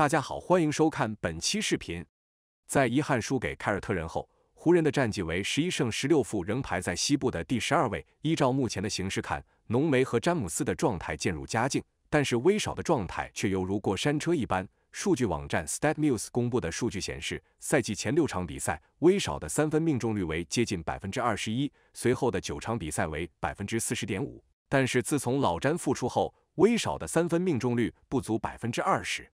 大家好，欢迎收看本期视频。在遗憾输给凯尔特人后，湖人的战绩为十一胜十六负，仍排在西部的第十二位。依照目前的形势看，浓眉和詹姆斯的状态渐入佳境，但是威少的状态却犹如过山车一般。数据网站 StatMuse 公布的数据显示，赛季前六场比赛，威少的三分命中率为接近百分之二十一，随后的九场比赛为百分之四十点五。但是自从老詹复出后，威少的三分命中率不足百分之二十。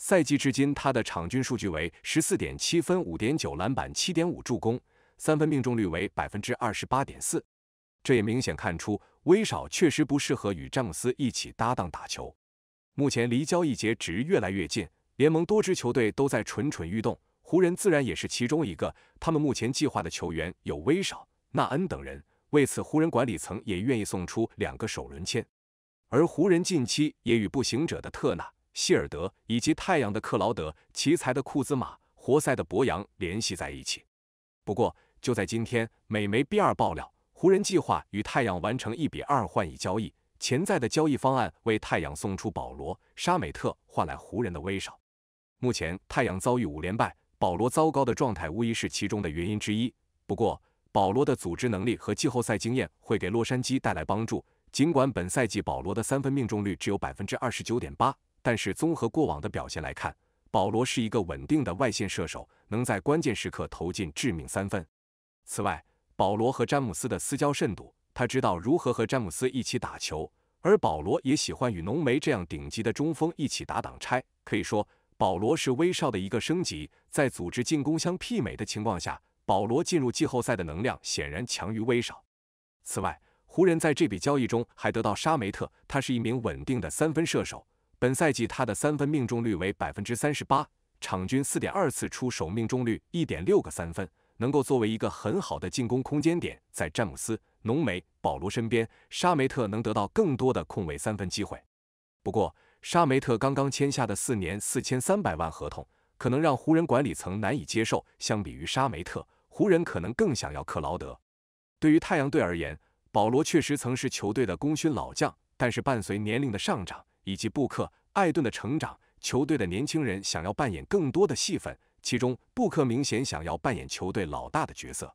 赛季至今，他的场均数据为十四点七分、五点九篮板、七点五助攻，三分命中率为百分之二十八点四。这也明显看出，威少确实不适合与詹姆斯一起搭档打球。目前离交易截止越来越近，联盟多支球队都在蠢蠢欲动，湖人自然也是其中一个。他们目前计划的球员有威少、纳恩等人，为此湖人管理层也愿意送出两个首轮签。而湖人近期也与步行者的特纳。希尔德以及太阳的克劳德，奇才的库兹马，活塞的博扬联系在一起。不过，就在今天，美媒 B 二爆料，湖人计划与太阳完成一比二换一交易，潜在的交易方案为太阳送出保罗、沙美特，换来湖人的威少。目前，太阳遭遇五连败，保罗糟糕的状态无疑是其中的原因之一。不过，保罗的组织能力和季后赛经验会给洛杉矶带来帮助。尽管本赛季保罗的三分命中率只有百分之二十九点八。但是综合过往的表现来看，保罗是一个稳定的外线射手，能在关键时刻投进致命三分。此外，保罗和詹姆斯的私交甚笃，他知道如何和詹姆斯一起打球，而保罗也喜欢与浓眉这样顶级的中锋一起打挡拆。可以说，保罗是威少的一个升级。在组织进攻相媲美的情况下，保罗进入季后赛的能量显然强于威少。此外，湖人在这笔交易中还得到沙梅特，他是一名稳定的三分射手。本赛季他的三分命中率为百分之三十八，场均四点二次出手，命中率一点六个三分，能够作为一个很好的进攻空间点，在詹姆斯、浓眉、保罗身边，沙梅特能得到更多的控卫三分机会。不过，沙梅特刚刚签下的四年四千三百万合同，可能让湖人管理层难以接受。相比于沙梅特，湖人可能更想要克劳德。对于太阳队而言，保罗确实曾是球队的功勋老将，但是伴随年龄的上涨。以及布克、艾顿的成长，球队的年轻人想要扮演更多的戏份，其中布克明显想要扮演球队老大的角色。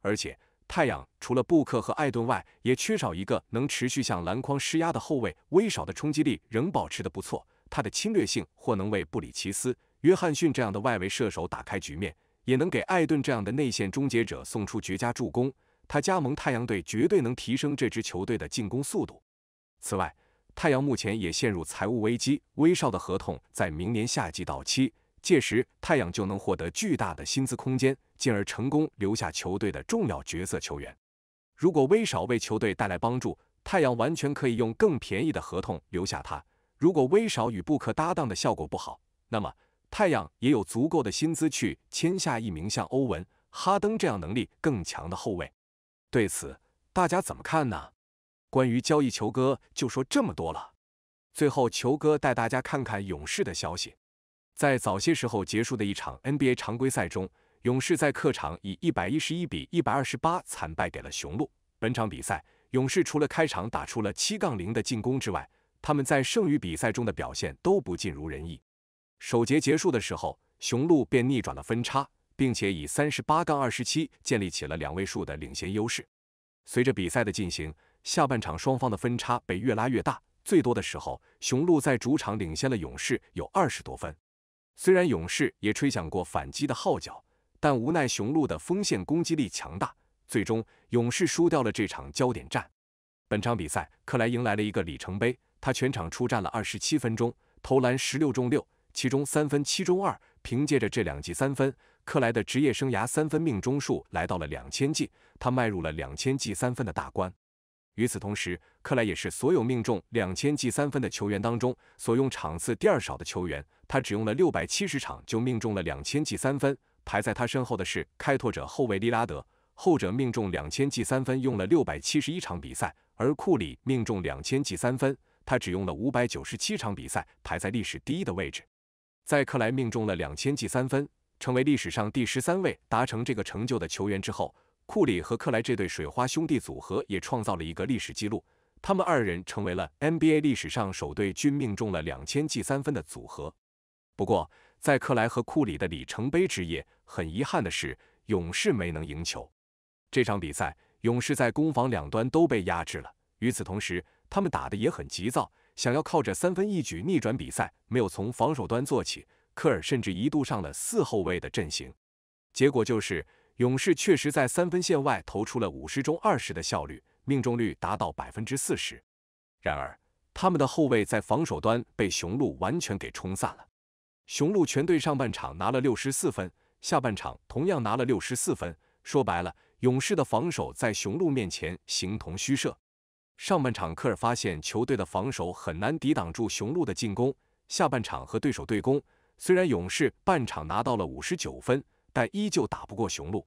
而且，太阳除了布克和艾顿外，也缺少一个能持续向篮筐施压的后卫。威少的冲击力仍保持得不错，他的侵略性或能为布里奇斯、约翰逊这样的外围射手打开局面，也能给艾顿这样的内线终结者送出绝佳助攻。他加盟太阳队绝对能提升这支球队的进攻速度。此外，太阳目前也陷入财务危机，威少的合同在明年夏季到期，届时太阳就能获得巨大的薪资空间，进而成功留下球队的重要角色球员。如果威少为球队带来帮助，太阳完全可以用更便宜的合同留下他。如果威少与布克搭档的效果不好，那么太阳也有足够的薪资去签下一名像欧文、哈登这样能力更强的后卫。对此，大家怎么看呢？关于交易，球哥就说这么多了。最后，球哥带大家看看勇士的消息。在早些时候结束的一场 NBA 常规赛中，勇士在客场以一百一十一比一百二十八惨败给了雄鹿。本场比赛，勇士除了开场打出了七杠零的进攻之外，他们在剩余比赛中的表现都不尽如人意。首节结束的时候，雄鹿便逆转了分差，并且以三十八杠二十七建立起了两位数的领先优势。随着比赛的进行，下半场，双方的分差被越拉越大，最多的时候，雄鹿在主场领先了勇士有二十多分。虽然勇士也吹响过反击的号角，但无奈雄鹿的锋线攻击力强大，最终勇士输掉了这场焦点战。本场比赛，克莱迎来了一个里程碑，他全场出战了二十七分钟，投篮十六中六，其中三分七中二。凭借着这两记三分，克莱的职业生涯三分命中数来到了两千记，他迈入了两千记三分的大关。与此同时，克莱也是所有命中两千记三分的球员当中所用场次第二少的球员。他只用了六百七十场就命中了两千记三分，排在他身后的是开拓者后卫利拉德，后者命中两千记三分用了六百七十一场比赛。而库里命中两千记三分，他只用了五百九十七场比赛，排在历史第一的位置。在克莱命中了两千记三分，成为历史上第十三位达成这个成就的球员之后。库里和克莱这对水花兄弟组合也创造了一个历史记录，他们二人成为了 NBA 历史上首对均命中了两千记三分的组合。不过，在克莱和库里的里程碑之夜，很遗憾的是，勇士没能赢球。这场比赛，勇士在攻防两端都被压制了。与此同时，他们打得也很急躁，想要靠着三分一举逆转比赛，没有从防守端做起。科尔甚至一度上了四后卫的阵型，结果就是。勇士确实在三分线外投出了五十中二十的效率，命中率达到百分之四十。然而，他们的后卫在防守端被雄鹿完全给冲散了。雄鹿全队上半场拿了六十四分，下半场同样拿了六十四分。说白了，勇士的防守在雄鹿面前形同虚设。上半场，科尔发现球队的防守很难抵挡住雄鹿的进攻；下半场和对手对攻，虽然勇士半场拿到了五十九分。但依旧打不过雄鹿。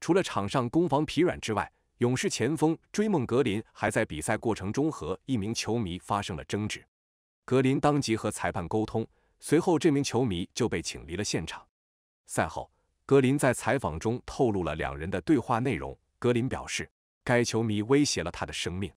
除了场上攻防疲软之外，勇士前锋追梦格林还在比赛过程中和一名球迷发生了争执。格林当即和裁判沟通，随后这名球迷就被请离了现场。赛后，格林在采访中透露了两人的对话内容。格林表示，该球迷威胁了他的生命。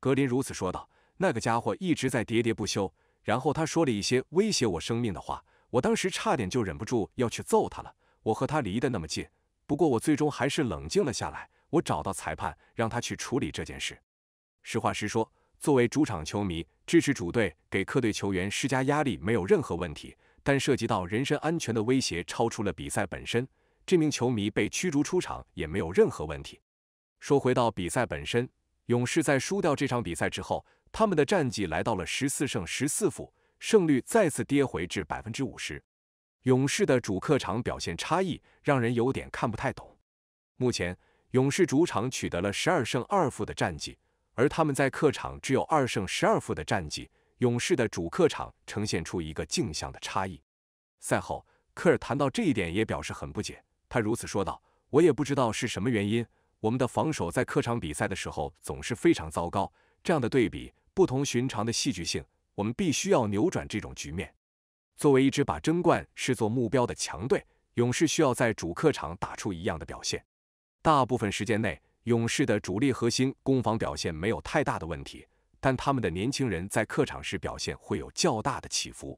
格林如此说道：“那个家伙一直在喋喋不休，然后他说了一些威胁我生命的话，我当时差点就忍不住要去揍他了。”我和他离得那么近，不过我最终还是冷静了下来。我找到裁判，让他去处理这件事。实话实说，作为主场球迷，支持主队给客队球员施加压力没有任何问题，但涉及到人身安全的威胁超出了比赛本身，这名球迷被驱逐出场也没有任何问题。说回到比赛本身，勇士在输掉这场比赛之后，他们的战绩来到了十四胜十四负，胜率再次跌回至百分之五十。勇士的主客场表现差异让人有点看不太懂。目前，勇士主场取得了十二胜二负的战绩，而他们在客场只有二胜十二负的战绩。勇士的主客场呈现出一个镜像的差异。赛后，科尔谈到这一点也表示很不解，他如此说道：“我也不知道是什么原因，我们的防守在客场比赛的时候总是非常糟糕。这样的对比，不同寻常的戏剧性，我们必须要扭转这种局面。”作为一支把争冠视作目标的强队，勇士需要在主客场打出一样的表现。大部分时间内，勇士的主力核心攻防表现没有太大的问题，但他们的年轻人在客场时表现会有较大的起伏。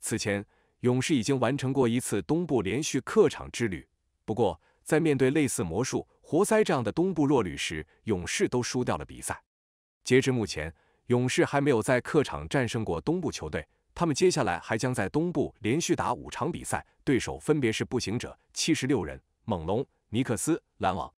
此前，勇士已经完成过一次东部连续客场之旅，不过在面对类似魔术、活塞这样的东部弱旅时，勇士都输掉了比赛。截至目前，勇士还没有在客场战胜过东部球队。他们接下来还将在东部连续打五场比赛，对手分别是步行者、七十六人、猛龙、尼克斯、篮网。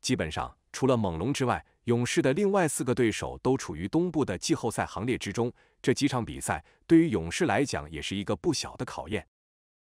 基本上，除了猛龙之外，勇士的另外四个对手都处于东部的季后赛行列之中。这几场比赛对于勇士来讲也是一个不小的考验。